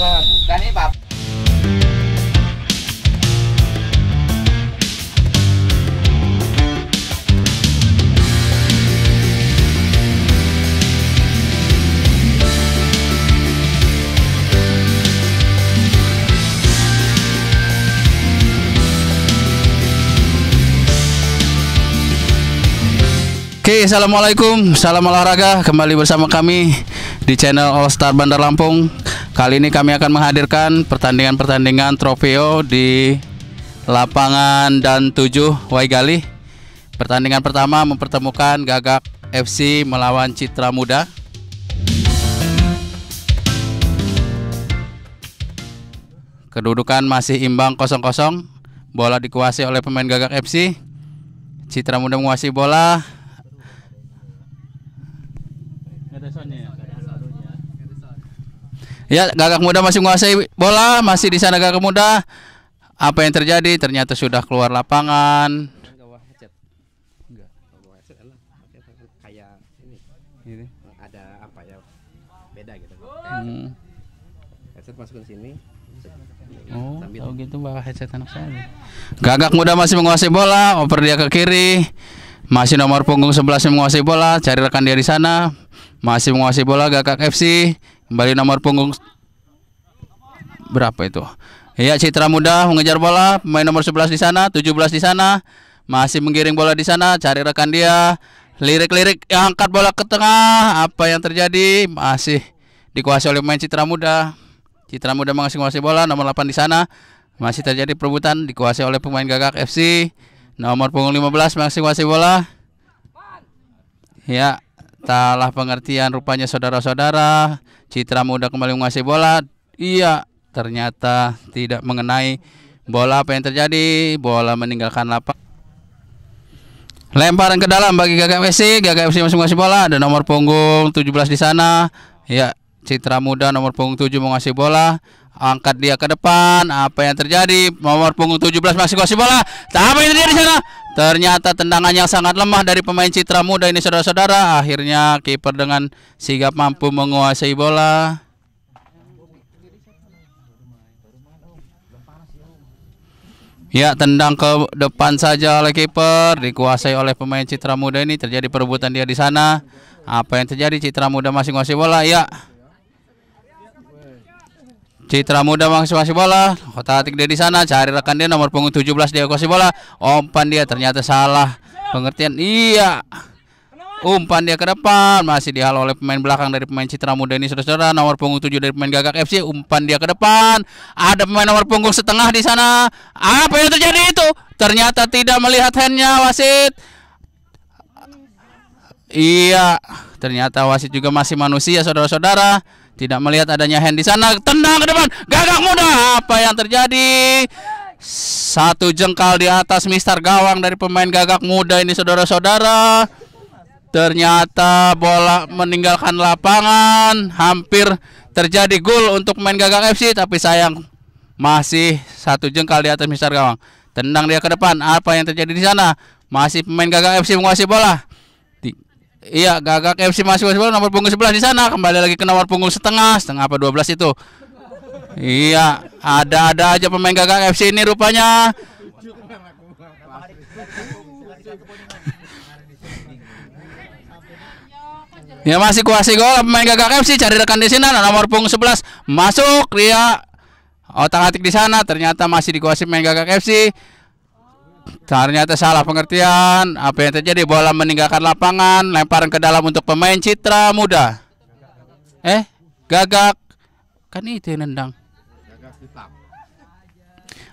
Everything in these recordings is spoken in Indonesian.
bukan ini pap Oke, hey, assalamualaikum, salam olahraga kembali bersama kami di channel All Star Bandar Lampung. Kali ini kami akan menghadirkan pertandingan-pertandingan trofeo di lapangan dan 7 Waigali. Pertandingan pertama mempertemukan Gagak FC melawan Citra Muda. Kedudukan masih imbang kosong-kosong. Bola dikuasai oleh pemain Gagak FC. Citra Muda menguasai bola, Ya, gagak muda masih menguasai bola, masih di sana gagak muda. Apa yang terjadi? Ternyata sudah keluar lapangan. Hmm. ada apa ya Oh, gitu bawa headset anak saya. Gagak muda masih menguasai bola, oper dia ke kiri. Masih nomor punggung 11 yang menguasai bola, cari rekan dia di sana. Masih menguasai bola Gagak FC. Kembali nomor punggung berapa itu? Ya Citra Muda mengejar bola, pemain nomor 11 di sana, 17 di sana. Masih menggiring bola di sana, cari rekan dia. Lirik-lirik yang angkat bola ke tengah. Apa yang terjadi? Masih dikuasai oleh pemain Citra Muda. Citra Muda mengasih-ngasih bola nomor 8 di sana. Masih terjadi perebutan dikuasai oleh pemain Gagak FC. Nomor punggung 15 mengasih-ngasih bola. Ya, Taklah pengertian rupanya saudara-saudara, Citra muda kembali menguasai bola. Iya, ternyata tidak mengenai bola apa yang terjadi. Bola meninggalkan lapak. Lemparan ke dalam bagi Gagak FC, Gagak FC masih menguasai bola. Ada nomor punggung 17 di sana. Iya, Citra muda nomor punggung 7 menguasai bola. Angkat dia ke depan. Apa yang terjadi? Nomor punggung 17 masih menguasai bola. Tapi yang terjadi di sana? Ternyata tendangan yang sangat lemah dari pemain Citra Muda ini saudara-saudara. Akhirnya kiper dengan sigap mampu menguasai bola. Ya, tendang ke depan saja oleh kiper, dikuasai oleh pemain Citra Muda ini terjadi perebutan dia di sana. Apa yang terjadi Citra Muda masih menguasai bola? Ya. Citra Muda masih bola. Kota Atik dia di sana cari rekan dia nomor punggung 17 dia kuasai bola. Umpan dia ternyata salah. Pengertian iya. Umpan dia ke depan masih dihalau oleh pemain belakang dari pemain Citra Muda ini saudara nomor punggung 7 dari pemain Gagak FC umpan dia ke depan ada pemain nomor punggung setengah di sana apa yang terjadi itu ternyata tidak melihat handnya wasit iya Ternyata wasit juga masih manusia saudara-saudara. Tidak melihat adanya hand di sana. Tendang ke depan. Gagak muda. Apa yang terjadi? Satu jengkal di atas Mister Gawang dari pemain gagak muda ini saudara-saudara. Ternyata bola meninggalkan lapangan. Hampir terjadi gol untuk main gagak FC. Tapi sayang masih satu jengkal di atas Mister Gawang. Tendang dia ke depan. Apa yang terjadi di sana? Masih pemain gagak FC menguasai bola. Iya, gagak FC masih bola nomor punggung sebelah di sana. Kembali lagi ke nomor punggung setengah, setengah apa 12 itu. iya, ada-ada aja pemain gagak FC ini rupanya. Ya masih kuasi gol pemain gagak FC cari rekan di sana nomor punggung 11 masuk dia otak atik di sana ternyata masih dikuasai pemain gagak FC Ternyata salah pengertian. Apa yang terjadi? Bola meninggalkan lapangan, lemparan ke dalam untuk pemain Citra Muda. Eh, gagak. Kan itu yang nendang.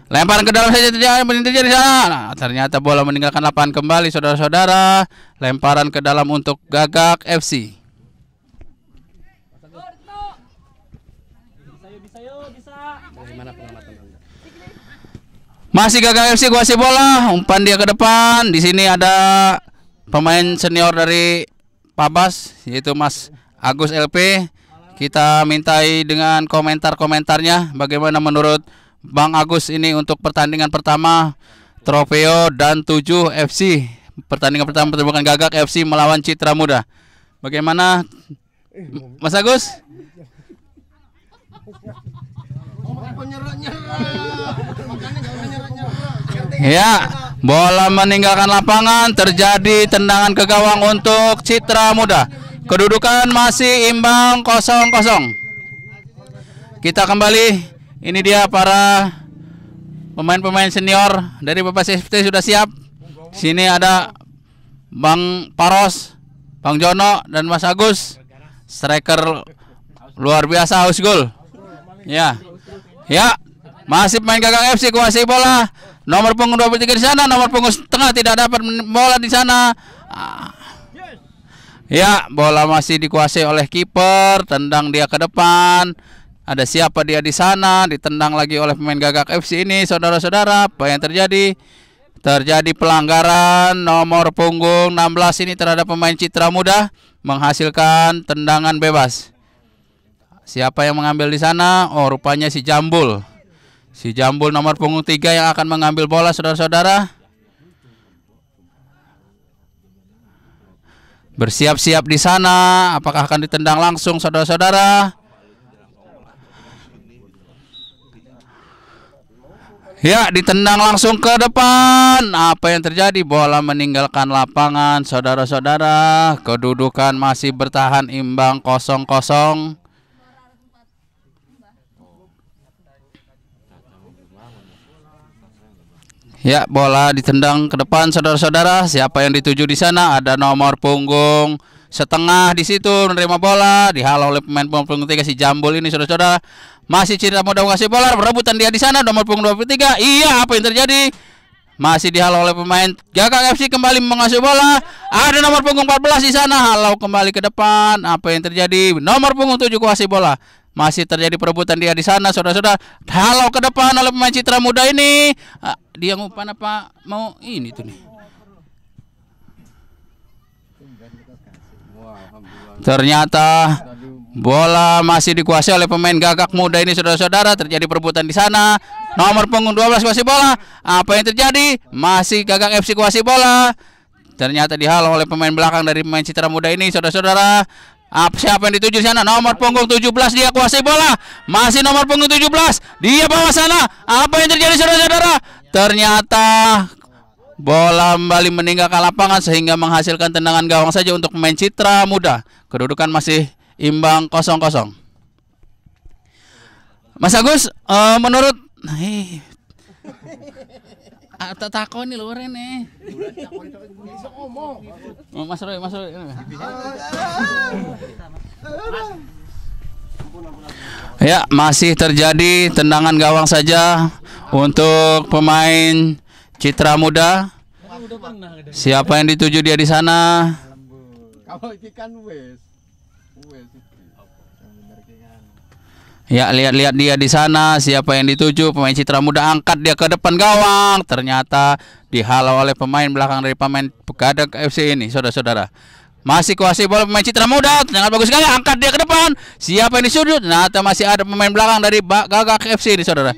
Lemparan ke dalam saja terjadi, terjadi sana. Nah, ternyata bola meninggalkan lapangan kembali, saudara-saudara. Lemparan ke dalam untuk gagak FC. Masih gagal FC gua bola, umpan dia ke depan. Di sini ada pemain senior dari Pabas yaitu Mas Agus LP. Kita mintai dengan komentar-komentarnya bagaimana menurut Bang Agus ini untuk pertandingan pertama Trofeo dan 7 FC. Pertandingan pertama pertemuan gagak FC melawan Citra Muda. Bagaimana Mas Agus? Ya, bola meninggalkan lapangan, terjadi tendangan ke gawang untuk Citra Muda. Kedudukan masih imbang kosong kosong. Kita kembali, ini dia para pemain-pemain senior dari Bapak Safety sudah siap. Sini ada Bang Paros, Bang Jono dan Mas Agus. Striker luar biasa Ausgul. Ya. Ya, masih pemain gagang FC kuasai bola. Nomor punggung 23 di sana, nomor punggung tengah tidak dapat bola di sana. Ah. Ya, bola masih dikuasai oleh kiper, tendang dia ke depan. Ada siapa dia di sana, ditendang lagi oleh pemain gagak FC ini, saudara-saudara. Apa yang terjadi? Terjadi pelanggaran nomor punggung 16 ini terhadap pemain Citra Muda menghasilkan tendangan bebas. Siapa yang mengambil di sana? Oh, rupanya si Jambul. Si Jambul nomor punggung tiga yang akan mengambil bola, saudara-saudara. Bersiap-siap di sana. Apakah akan ditendang langsung, saudara-saudara? Ya, ditendang langsung ke depan. Apa yang terjadi? Bola meninggalkan lapangan, saudara-saudara. Kedudukan masih bertahan imbang kosong-kosong. Ya, bola ditendang ke depan saudara-saudara. Siapa yang dituju di sana? Ada nomor punggung setengah di situ menerima bola, dihalau oleh pemain punggung tiga si Jambul ini saudara-saudara. Masih cerita mau kasih bola, berebutan dia di sana nomor punggung 23. Iya, apa yang terjadi? Masih dihalau oleh pemain Gagak FC kembali mengasuh bola. Ada nomor punggung 14 di sana, halau kembali ke depan. Apa yang terjadi? Nomor punggung 7 kuasai bola. Masih terjadi perebutan dia di sana, saudara-saudara. Halau ke depan oleh pemain Citra Muda ini. Ah, dia ngumpan apa? Mau ini tuh nih. Ternyata bola masih dikuasai oleh pemain gagak muda ini saudara-saudara terjadi perebutan di sana. Nomor punggung 12 kuasai bola. Apa yang terjadi? Masih gagak FC kuasai bola. Ternyata dihalau oleh pemain belakang dari pemain Citra Muda ini saudara-saudara. Apa siapa yang dituju sana? Nomor punggung 17 dia kuasai bola. Masih nomor punggung 17. Dia bawa sana. Apa yang terjadi saudara-saudara? Ternyata bola kembali meninggalkan lapangan sehingga menghasilkan tendangan gawang saja untuk pemain Citra Muda. Kedudukan masih imbang 0-0. Mas Agus, uh, menurut Ata takon nih luar ini. Oh, Mas Roy, Mas Roy. Ya, masih terjadi tendangan gawang saja untuk pemain Citra Muda. Siapa yang dituju dia di sana? Kalau ikan wes. Wes. Ya lihat-lihat dia di sana siapa yang dituju pemain Citra Muda angkat dia ke depan gawang ternyata dihalau oleh pemain belakang dari pemain Pegadang FC ini saudara-saudara masih kuasai bola pemain Citra Muda sangat bagus sekali angkat dia ke depan siapa yang disudut nah masih ada pemain belakang dari Gagak FC ini saudara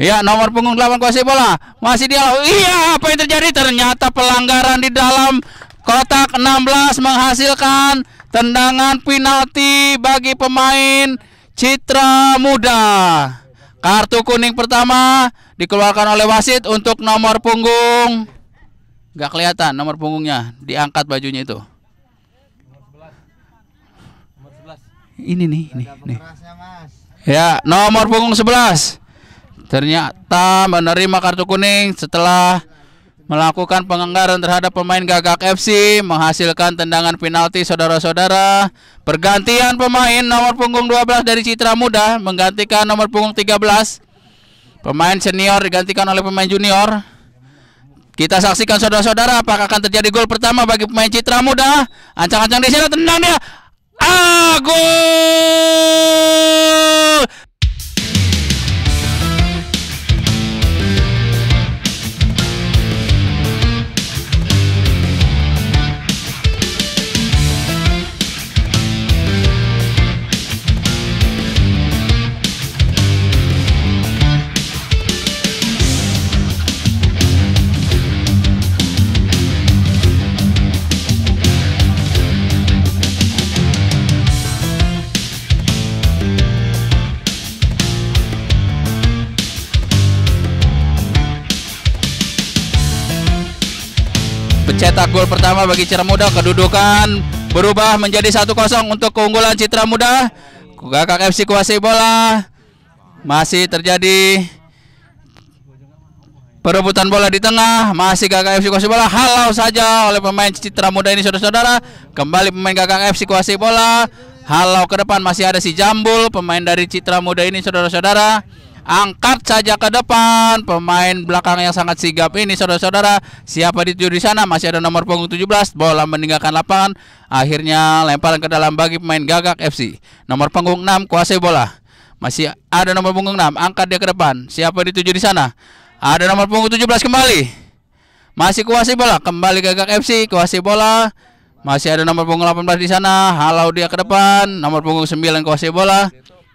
Ya nomor punggung 8 kuasai bola masih dihalau iya apa yang terjadi ternyata pelanggaran di dalam kotak 16 menghasilkan tendangan penalti bagi pemain Citra Muda. Kartu kuning pertama dikeluarkan oleh wasit untuk nomor punggung. Gak kelihatan nomor punggungnya, diangkat bajunya itu. Ini nih, Ini. nih. Ya, nomor punggung 11. Ternyata menerima kartu kuning setelah melakukan penganggaran terhadap pemain gagak FC, menghasilkan tendangan penalti saudara-saudara. Pergantian pemain nomor punggung 12 dari Citra Muda menggantikan nomor punggung 13. Pemain senior digantikan oleh pemain junior. Kita saksikan saudara-saudara apakah akan terjadi gol pertama bagi pemain Citra Muda. Ancang-ancang di sana tendang dia. Ah, gol! gol pertama bagi Citra Muda kedudukan berubah menjadi 1-0 untuk keunggulan Citra Muda Gagak FC kuasai bola masih terjadi perebutan bola di tengah masih Gagak FC kuasai bola halau saja oleh pemain Citra Muda ini saudara-saudara kembali pemain Gagak FC kuasai bola halau ke depan masih ada si Jambul pemain dari Citra Muda ini saudara-saudara angkat saja ke depan pemain belakang yang sangat sigap ini saudara-saudara siapa dituju di sana masih ada nomor punggung 17 bola meninggalkan lapangan akhirnya lemparan ke dalam bagi pemain gagak FC nomor punggung 6 kuasai bola masih ada nomor punggung 6 angkat dia ke depan siapa dituju di sana ada nomor punggung 17 kembali masih kuasai bola kembali gagak FC kuasai bola masih ada nomor punggung 18 di sana halau dia ke depan nomor punggung 9 kuasai bola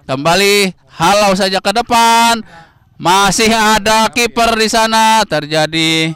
Kembali halau saja ke depan. Masih ada kiper di sana terjadi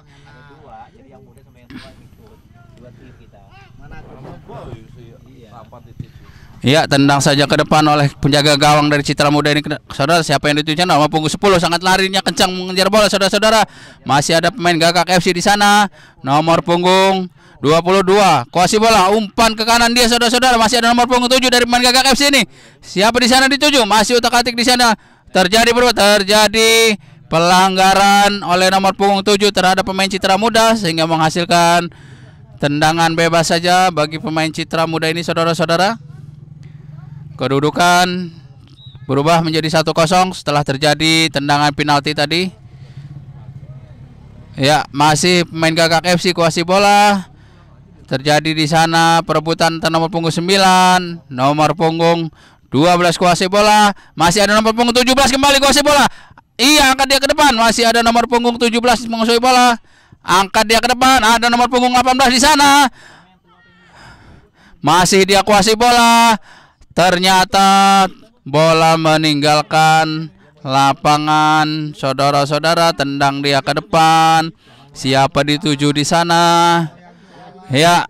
Iya, tendang saja ke depan oleh penjaga gawang dari Citra Muda ini. Saudara, siapa yang dituju nama punggung 10 sangat larinya kencang mengejar bola saudara-saudara. Masih ada pemain gagak FC di sana. Nomor punggung 22. Kuasi bola umpan ke kanan dia saudara-saudara masih ada nomor punggung 7 dari pemain Gagak FC ini. Siapa di sana di dituju? Masih utak-atik di sana. Terjadi bro, terjadi pelanggaran oleh nomor punggung 7 terhadap pemain Citra Muda sehingga menghasilkan tendangan bebas saja bagi pemain Citra Muda ini saudara-saudara. Kedudukan berubah menjadi 1-0 setelah terjadi tendangan penalti tadi. Ya, masih pemain Gagak FC kuasi bola terjadi di sana perebutan nomor punggung 9 nomor punggung 12 kuasai bola masih ada nomor punggung 17 kembali kuasai bola iya angkat dia ke depan masih ada nomor punggung 17 menguasai bola angkat dia ke depan ada nomor punggung 18 di sana masih dia kuasai bola ternyata bola meninggalkan lapangan saudara-saudara tendang dia ke depan siapa dituju di sana Ya.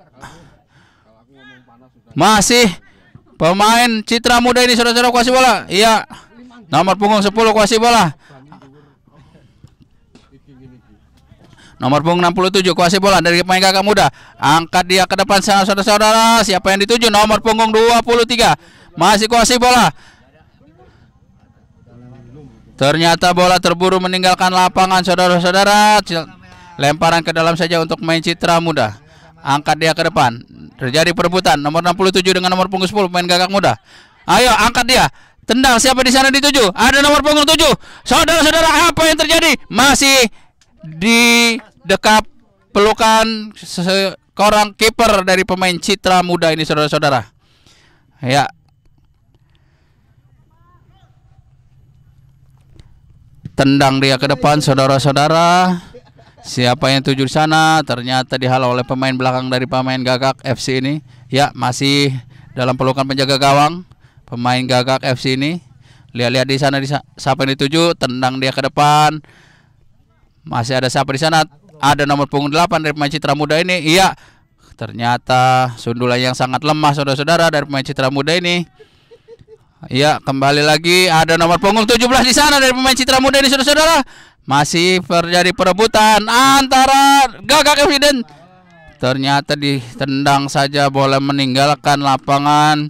Masih pemain Citra Muda ini saudara-saudara kuasi bola. Iya. Nomor punggung 10 kuasi bola. Nomor punggung 67 kuasi bola dari pemain kakak muda. Angkat dia ke depan saudara-saudara. Siapa yang dituju? Nomor punggung 23. Masih kuasi bola. Ternyata bola terburu meninggalkan lapangan saudara-saudara. Lemparan ke dalam saja untuk main Citra Muda. Angkat dia ke depan. Terjadi perebutan nomor 67 dengan nomor punggung 10 pemain gagak muda. Ayo angkat dia. Tendang siapa di sana di dituju? Ada nomor punggung 7. Saudara-saudara, apa yang terjadi? Masih di dekat pelukan seorang kiper dari pemain Citra Muda ini saudara-saudara. Ya. Tendang dia ke depan saudara-saudara. Siapa yang tuju sana ternyata dihalau oleh pemain belakang dari pemain gagak FC ini. Ya, masih dalam pelukan penjaga gawang pemain gagak FC ini. Lihat-lihat di sana di siapa yang dituju, tendang dia ke depan. Masih ada siapa di sana? Ada nomor punggung 8 dari pemain Citra Muda ini. Iya, ternyata sundulan yang sangat lemah saudara-saudara dari pemain Citra Muda ini. Ya, kembali lagi ada nomor punggung 17 di sana dari pemain Citra Muda ini saudara-saudara. Masih terjadi perebutan antara Gagak Eviden. Ternyata ditendang saja boleh meninggalkan lapangan.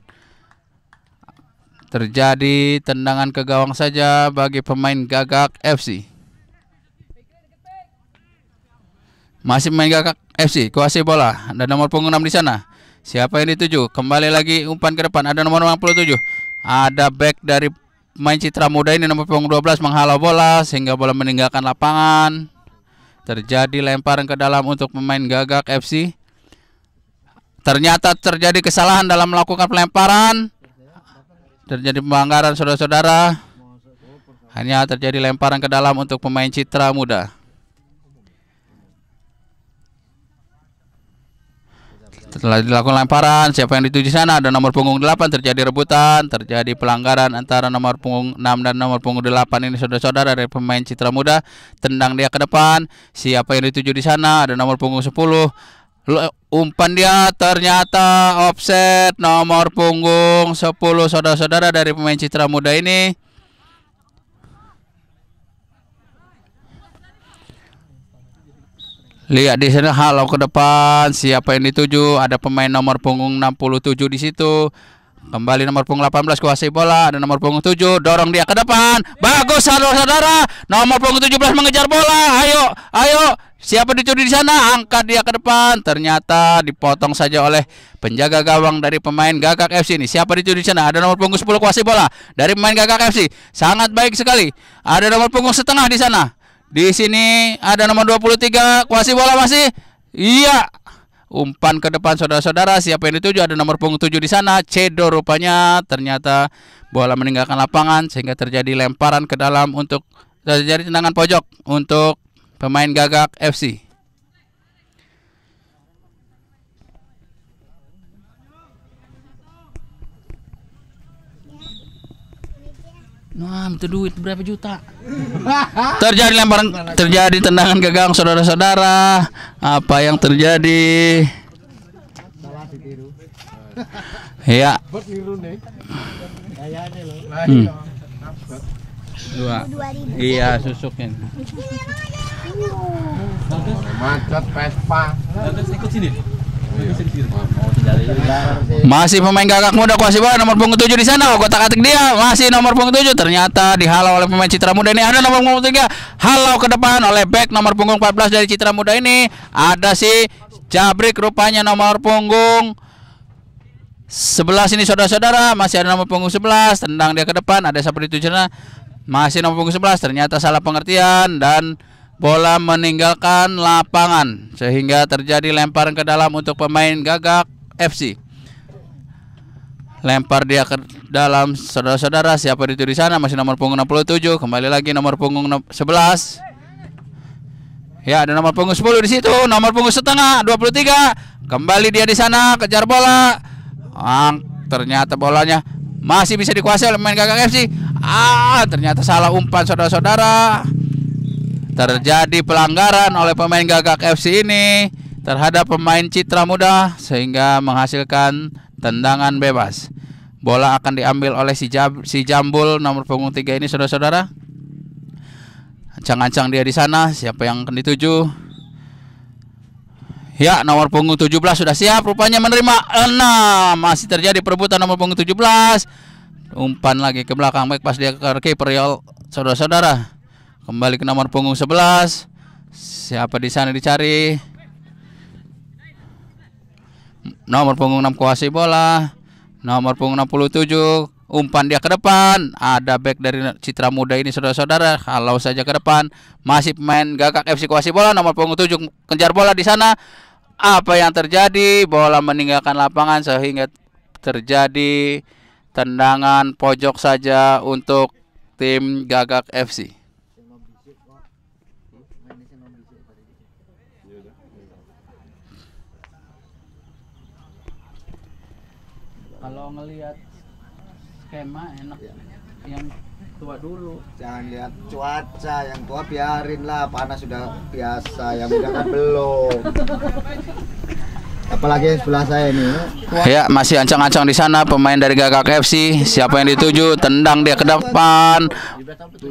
Terjadi tendangan ke gawang saja bagi pemain Gagak FC. Masih main Gagak FC kuasai bola. Ada nomor punggung 6 di sana. Siapa yang dituju? Kembali lagi umpan ke depan. Ada nomor tujuh. Ada back dari pemain Citra Muda ini nomor punggung 12 menghalau bola sehingga bola meninggalkan lapangan. Terjadi lemparan ke dalam untuk pemain Gagak FC. Ternyata terjadi kesalahan dalam melakukan pelemparan. Terjadi pelanggaran saudara-saudara. Hanya terjadi lemparan ke dalam untuk pemain Citra Muda. telah dilakukan lemparan, siapa yang dituju sana ada nomor punggung 8 terjadi rebutan, terjadi pelanggaran antara nomor punggung 6 dan nomor punggung 8 ini saudara-saudara dari pemain Citra Muda tendang dia ke depan, siapa yang dituju di sana ada nomor punggung 10 umpan dia ternyata offset nomor punggung 10 saudara-saudara dari pemain Citra Muda ini Lihat di sana halau ke depan, siapa yang dituju? Ada pemain nomor punggung 67 di situ. Kembali nomor punggung 18 kuasai bola, ada nomor punggung 7, dorong dia ke depan. Bagus saudara-saudara. Nomor punggung 17 mengejar bola. Ayo, ayo. Siapa dicuri di sana? Angkat dia ke depan. Ternyata dipotong saja oleh penjaga gawang dari pemain Gagak FC ini. Siapa dicuri di sana? Ada nomor punggung 10 kuasai bola dari pemain Gagak FC. Sangat baik sekali. Ada nomor punggung setengah di sana. Di sini ada nomor 23 Kuasi bola masih. Iya. Umpan ke depan saudara-saudara siapa yang dituju ada nomor punggung 7 di sana Cedo rupanya ternyata bola meninggalkan lapangan sehingga terjadi lemparan ke dalam untuk terjadi tendangan pojok untuk pemain gagak FC. Nah, itu duit berapa juta? terjadi lemparan, terjadi tendangan ke gang saudara-saudara. Apa yang terjadi? Iya. Hmm. Iya, susukin. Macet Vespa. ikut sini. Masih pemain gagak muda kuasi bola nomor punggung 7 di sana kotak atik dia masih nomor punggung 7 ternyata dihalau oleh pemain Citra Muda ini ada nomor punggung 3 halau ke depan oleh back nomor punggung 14 dari Citra Muda ini ada si Jabrik rupanya nomor punggung 11 ini saudara-saudara masih ada nomor punggung 11 tendang dia ke depan ada Sapri Tujana masih nomor punggung 11 ternyata salah pengertian dan bola meninggalkan lapangan sehingga terjadi lemparan ke dalam untuk pemain Gagak FC. Lempar dia ke dalam saudara-saudara siapa itu di sana masih nomor punggung 67 kembali lagi nomor punggung 11 Ya, ada nomor punggung 10 di situ, nomor punggung setengah 23. Kembali dia di sana kejar bola. Ah, ternyata bolanya masih bisa dikuasai oleh pemain Gagak FC. Ah, ternyata salah umpan saudara-saudara. Terjadi pelanggaran oleh pemain gagak FC ini terhadap pemain Citra Muda sehingga menghasilkan tendangan bebas. Bola akan diambil oleh si, Jab, si Jambul nomor punggung 3 ini saudara-saudara. Ancang-ancang dia di sana, siapa yang akan dituju? Ya, nomor punggung 17 sudah siap rupanya menerima. enam masih terjadi perebutan nomor punggung 17 umpan lagi ke belakang baik pas dia ke kiper ya saudara-saudara Kembali ke nomor punggung 11. Siapa di sana dicari? Nomor punggung 6 kuasai bola. Nomor punggung 67 umpan dia ke depan. Ada back dari Citra Muda ini saudara-saudara. Kalau saja ke depan masih main gagak FC kuasai bola nomor punggung 7 kejar bola di sana. Apa yang terjadi? Bola meninggalkan lapangan sehingga terjadi tendangan pojok saja untuk tim Gagak FC. kalau ngelihat skema enak ya. yang tua dulu jangan lihat cuaca yang tua biarin lah panas sudah biasa yang muda kan belum apalagi yang sebelah saya ini ya masih ancang-ancang di sana pemain dari Gagak FC siapa yang dituju tendang dia ke depan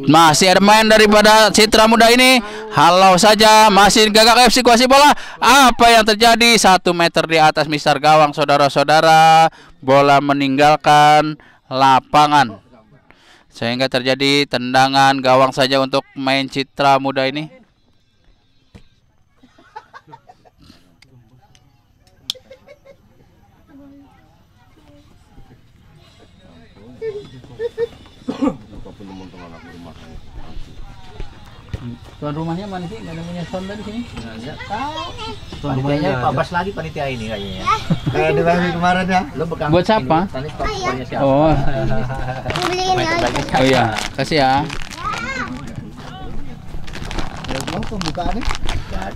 masih ada main daripada Citra Muda ini halau saja masih Gagak FC kuasi bola apa yang terjadi satu meter di atas Mister Gawang saudara-saudara bola meninggalkan lapangan sehingga terjadi tendangan gawang saja untuk main Citra Muda ini. Tuan rumahnya mana sih? Gak ada punya sound dari sini? Gak ada. Tuan rumahnya Pak Bas lagi panitia ini kayaknya. Ya. Kayak di lagi kemarin ya. Lo bekam. Buat oh, iya. siapa? Oh, iya. siapa? Oh. oh iya, kasih ya.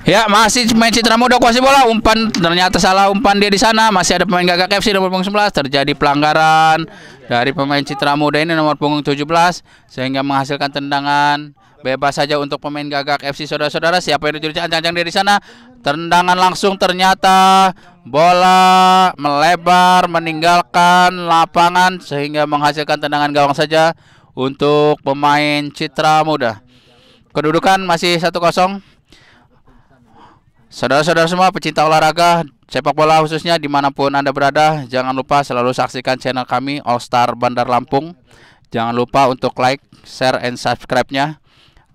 Ya, ya masih main Citra Muda masih bola umpan ternyata salah umpan dia di sana masih ada pemain gagak FC nomor punggung 11 terjadi pelanggaran dari pemain Citra Muda ini nomor punggung 17 sehingga menghasilkan tendangan Bebas saja untuk pemain gagak FC saudara-saudara. Siapa yang dicuri ancang-ancang dari sana? Tendangan langsung ternyata bola melebar meninggalkan lapangan sehingga menghasilkan tendangan gawang saja untuk pemain Citra Muda. Kedudukan masih 1-0. Saudara-saudara semua pecinta olahraga sepak bola khususnya dimanapun Anda berada Jangan lupa selalu saksikan channel kami All Star Bandar Lampung Jangan lupa untuk like, share, and subscribe-nya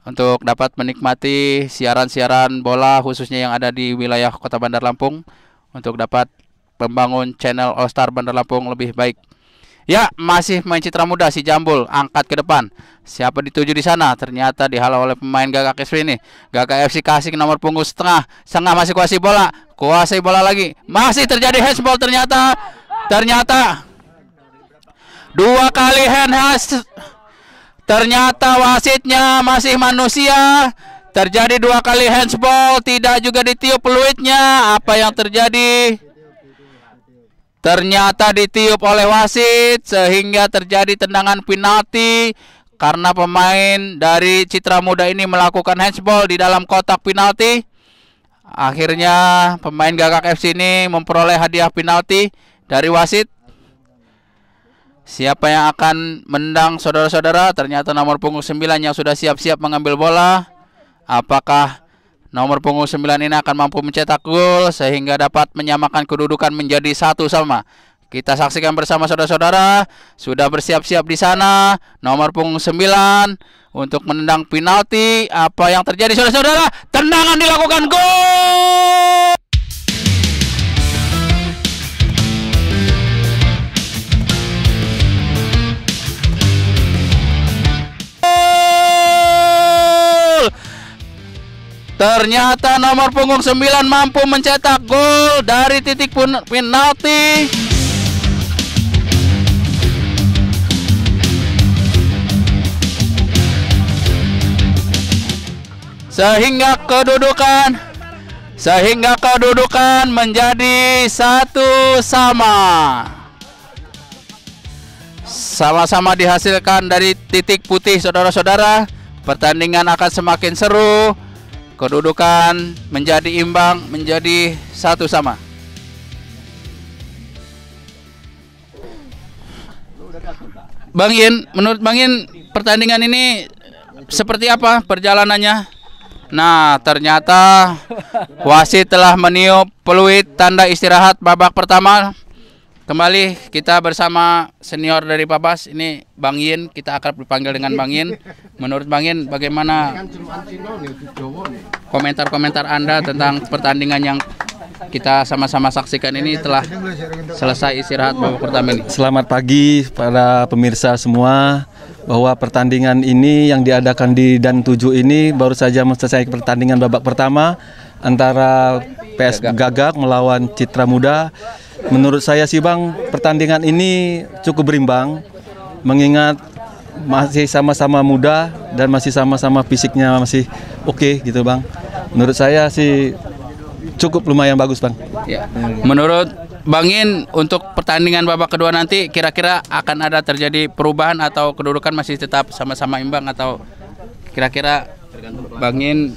untuk dapat menikmati siaran-siaran bola khususnya yang ada di wilayah Kota Bandar Lampung untuk dapat membangun channel All Star Bandar Lampung lebih baik. Ya, masih main Citra Muda si Jambul angkat ke depan. Siapa dituju di sana? Ternyata dihalau oleh pemain Gagak FC ini. Gagak FC kasih nomor punggung setengah. Setengah masih kuasai bola. Kuasai bola lagi. Masih terjadi handball ternyata. Ternyata dua kali handball. Ternyata wasitnya masih manusia. Terjadi dua kali handsball, tidak juga ditiup peluitnya. Apa yang terjadi? Ternyata ditiup oleh wasit sehingga terjadi tendangan penalti karena pemain dari Citra Muda ini melakukan handsball di dalam kotak penalti. Akhirnya pemain Gagak FC ini memperoleh hadiah penalti dari wasit Siapa yang akan mendang saudara-saudara? Ternyata nomor punggung 9 yang sudah siap-siap mengambil bola. Apakah nomor punggung 9 ini akan mampu mencetak gol sehingga dapat menyamakan kedudukan menjadi satu sama? Kita saksikan bersama saudara-saudara. Sudah bersiap-siap di sana. Nomor punggung 9 untuk menendang penalti. Apa yang terjadi saudara-saudara? Tendangan dilakukan gol! Ternyata nomor punggung 9 mampu mencetak gol dari titik penalti. Sehingga kedudukan sehingga kedudukan menjadi satu sama. Sama-sama dihasilkan dari titik putih saudara-saudara. Pertandingan akan semakin seru kedudukan menjadi imbang, menjadi satu sama. Bang Yin, menurut Bang Yin pertandingan ini seperti apa perjalanannya? Nah, ternyata wasit telah meniup peluit tanda istirahat babak pertama Kembali kita bersama senior dari Papas ini Bang Yin, kita akrab dipanggil dengan Bang Yin. Menurut Bang Yin bagaimana komentar-komentar Anda tentang pertandingan yang kita sama-sama saksikan ini telah selesai istirahat babak pertama ini. Selamat pagi para pemirsa semua bahwa pertandingan ini yang diadakan di Dan 7 ini baru saja selesai pertandingan babak pertama antara PS Gagak melawan Citra Muda Menurut saya sih Bang, pertandingan ini cukup berimbang mengingat masih sama-sama muda dan masih sama-sama fisiknya masih oke okay, gitu Bang. Menurut saya sih cukup lumayan bagus Bang. Ya. Menurut Bangin untuk pertandingan babak kedua nanti kira-kira akan ada terjadi perubahan atau kedudukan masih tetap sama-sama imbang atau kira-kira Bangin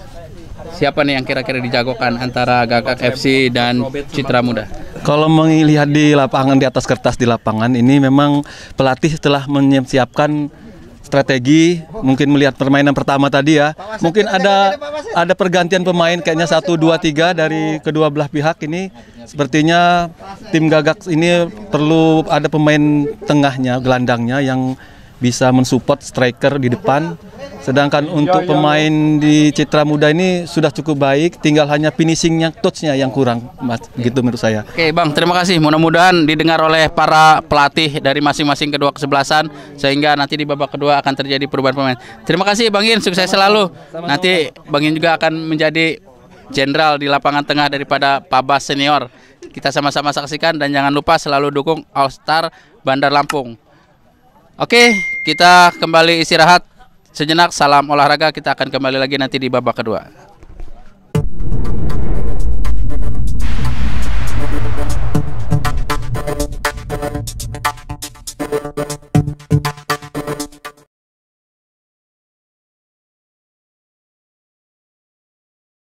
siapa nih yang kira-kira dijagokan antara Gagak FC dan Citra Muda? Kalau melihat di lapangan di atas kertas di lapangan ini memang pelatih telah menyiapkan strategi mungkin melihat permainan pertama tadi ya mungkin ada ada pergantian pemain kayaknya satu dua tiga dari kedua belah pihak ini sepertinya tim gagak ini perlu ada pemain tengahnya gelandangnya yang bisa mensupport striker di depan Sedangkan ya, untuk ya, pemain ya. di Citra Muda ini sudah cukup baik, tinggal hanya finishingnya, touchnya yang kurang, mas. Gitu menurut saya. Oke, bang, terima kasih. Mudah-mudahan didengar oleh para pelatih dari masing-masing kedua kesebelasan, sehingga nanti di babak kedua akan terjadi perubahan pemain. Terima kasih, bang In, sukses selalu. Nanti bang In juga akan menjadi jenderal di lapangan tengah daripada Pabas senior. Kita sama-sama saksikan dan jangan lupa selalu dukung All Star Bandar Lampung. Oke, kita kembali istirahat Sejenak salam olahraga kita akan kembali lagi nanti di babak kedua.